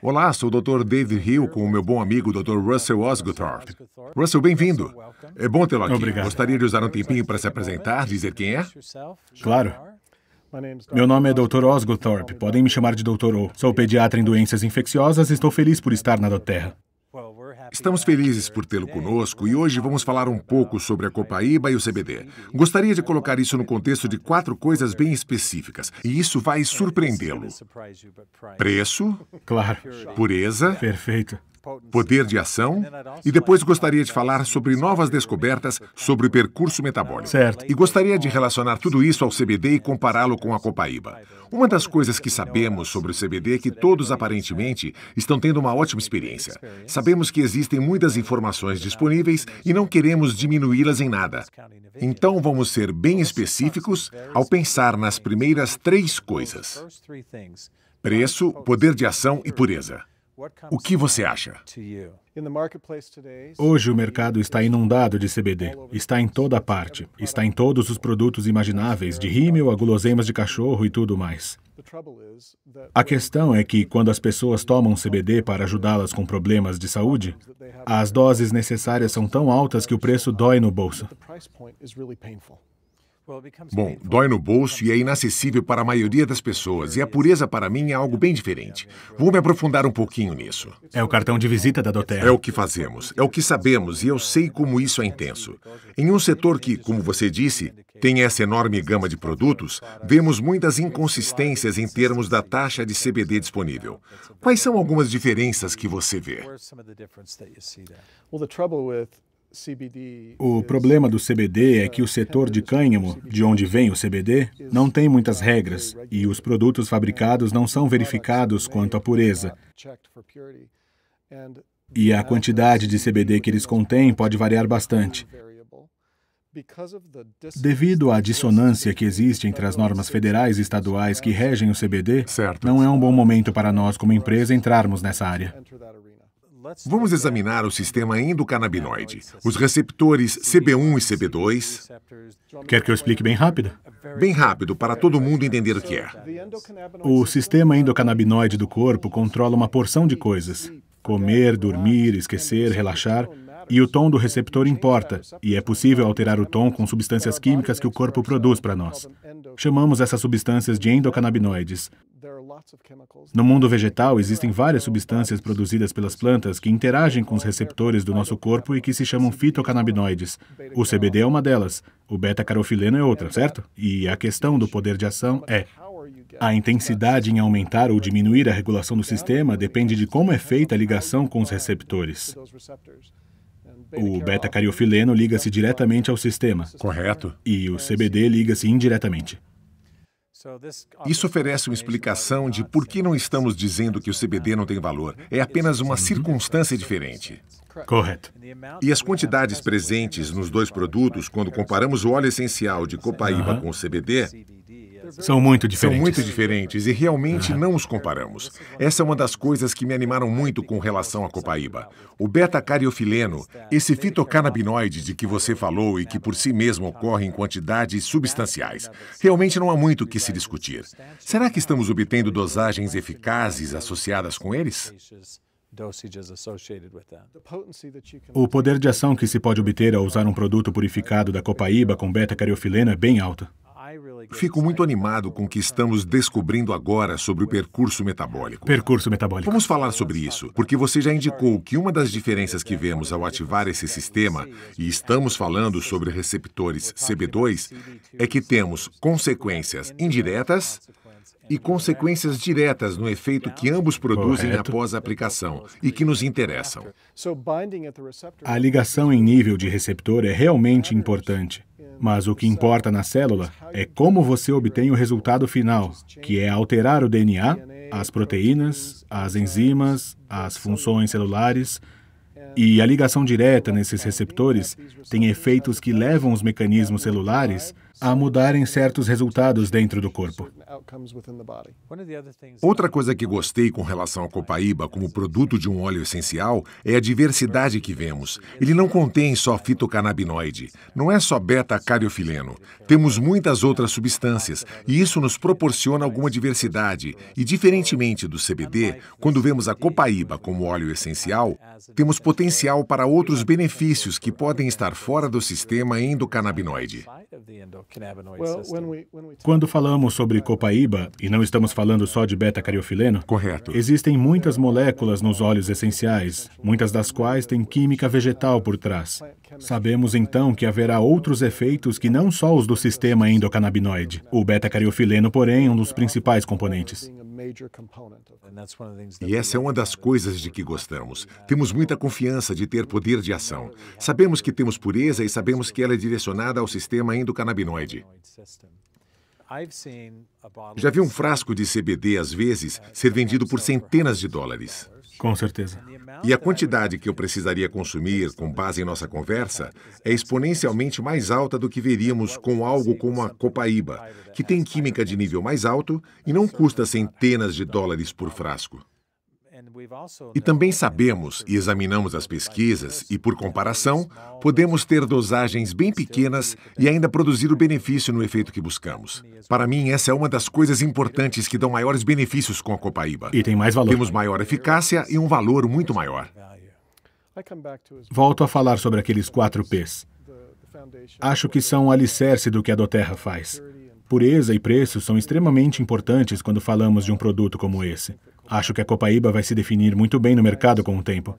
Olá, sou o Dr. David Hill com o meu bom amigo Dr. Russell Osgothorpe. Russell, bem-vindo. É bom tê-lo aqui. Obrigado. Gostaria de usar um tempinho para se apresentar, dizer quem é? Claro. Meu nome é Dr. Osgothorpe. Podem me chamar de Dr. O. Sou pediatra em doenças infecciosas e estou feliz por estar na Doterra. Estamos felizes por tê-lo conosco e hoje vamos falar um pouco sobre a copaíba e o CBD. Gostaria de colocar isso no contexto de quatro coisas bem específicas e isso vai surpreendê-lo: preço, claro, pureza, perfeito, poder de ação, e depois gostaria de falar sobre novas descobertas sobre o percurso metabólico. Certo. E gostaria de relacionar tudo isso ao CBD e compará-lo com a copaíba. Uma das coisas que sabemos sobre o CBD é que todos aparentemente estão tendo uma ótima experiência. Sabemos que existem muitas informações disponíveis e não queremos diminuí-las em nada. Então vamos ser bem específicos ao pensar nas primeiras três coisas: preço, poder de ação e pureza. O que você acha? Hoje o mercado está inundado de CBD. Está em toda parte. Está em todos os produtos imagináveis, de rímel a guloseimas de cachorro e tudo mais. A questão é que, quando as pessoas tomam CBD para ajudá-las com problemas de saúde, as doses necessárias são tão altas que o preço dói no bolso. Bom, dói no bolso e é inacessível para a maioria das pessoas, e a pureza para mim é algo bem diferente. Vou me aprofundar um pouquinho nisso. É o cartão de visita da Doterra. É o que fazemos, é o que sabemos, e eu sei como isso é intenso. Em um setor que, como você disse, tem essa enorme gama de produtos, vemos muitas inconsistências em termos da taxa de CBD disponível. Quais são algumas diferenças que você vê? O é problema do CBD é que o é setor de cânhamo, de onde vem o CBD, não tem muitas é regras e os produtos fabricados não são verificados quanto à pureza. Uh, e a quantidade de CBD que eles contêm pode variar bastante. Devido à dissonância que existe entre as normas federais e estaduais que regem o CBD, certo. não é um bom momento para nós, como empresa, entrarmos nessa área. Vamos examinar o sistema endocannabinoide, os receptores CB1 e CB2. Quer que eu explique bem rápido? Bem rápido, para todo mundo entender o que é. O sistema endocannabinoide do corpo controla uma porção de coisas: comer, dormir, esquecer, relaxar. E o tom do receptor importa, e é possível alterar o tom com substâncias químicas que o corpo produz para nós. Chamamos essas substâncias de endocannabinoides. No mundo vegetal, existem várias substâncias produzidas pelas plantas que interagem com os receptores do nosso corpo e que se chamam fitocannabinoides. O CBD é uma delas, o beta-carofileno é outra, certo? E a questão do poder de ação é a intensidade em aumentar ou diminuir a regulação do sistema depende de como é feita a ligação com os receptores. O beta-cariofileno liga-se diretamente ao sistema. Correto. E o CBD liga-se indiretamente. Isso oferece uma explicação de por que não estamos dizendo que o CBD não tem valor. É apenas uma circunstância diferente. Correto. E as quantidades presentes nos dois produtos, quando comparamos o óleo essencial de copaíba com o CBD, são muito diferentes. São muito diferentes e realmente não os comparamos. Essa é uma das coisas que me animaram muito com relação à copaíba. O beta-cariofileno, esse fitocannabinoide de que você falou e que por si mesmo ocorre em quantidades substanciais. Realmente não há muito o que se discutir. Será que estamos obtendo dosagens eficazes associadas com eles? O poder de ação que se pode obter ao usar um produto purificado da copaíba com beta-cariofileno é bem alto. Fico muito animado com o que estamos descobrindo agora sobre o percurso metabólico. Percurso metabólico. Vamos falar sobre isso, porque você já indicou que uma das diferenças que vemos ao ativar esse sistema, e estamos falando sobre receptores CB2, é que temos consequências indiretas e consequências diretas no efeito que ambos produzem Correto. após a aplicação e que nos interessam. A ligação em nível de receptor é realmente importante. Mas o que importa na célula é como você obtém o resultado final, que é alterar o DNA, as proteínas, as enzimas, as funções celulares. E a ligação direta nesses receptores tem efeitos que levam os mecanismos celulares a mudarem certos resultados dentro do corpo. Outra coisa que gostei com relação à copaíba como produto de um óleo essencial é a diversidade que vemos. Ele não contém só fitocannabinoide, não é só beta-cariofileno. Temos muitas outras substâncias e isso nos proporciona alguma diversidade. E diferentemente do CBD, quando vemos a copaíba como óleo essencial, temos potencial para outros benefícios que podem estar fora do sistema endocannabinoide. Quando falamos sobre copaíba, e não estamos falando só de beta-cariofileno, existem muitas moléculas nos óleos essenciais, muitas das quais têm química vegetal por trás. Sabemos então que haverá outros efeitos que não só os do sistema endocannabinoide. O beta-cariofileno, porém, é um dos principais componentes. E essa é uma das coisas de que gostamos. Temos muita confiança de ter poder de ação. Sabemos que temos pureza e sabemos que ela é direcionada ao sistema endocannabinoide. Já vi um frasco de CBD, às vezes, ser vendido por centenas de dólares. Com certeza. E a quantidade que eu precisaria consumir, com base em nossa conversa, é exponencialmente mais alta do que veríamos com algo como a copaíba, que tem química de nível mais alto e não custa centenas de dólares por frasco. Né, e também sabemos e examinamos as pesquisas, e por né, comparação, podemos ter dosagens bem pequenas e ainda né, produzir o benefício no efeito que buscamos. É Para mim, essa é uma das coisas importantes que dão maiores é benefícios com a copaíba. E tem mais valor. Temos maior eficácia e um valor muito maior. Volto a falar sobre aqueles quatro P's. Acho que são o alicerce do que a Doterra faz. Pureza e preço são extremamente importantes quando falamos de um produto como esse. Acho que a Copaíba vai se definir muito bem no mercado com o tempo.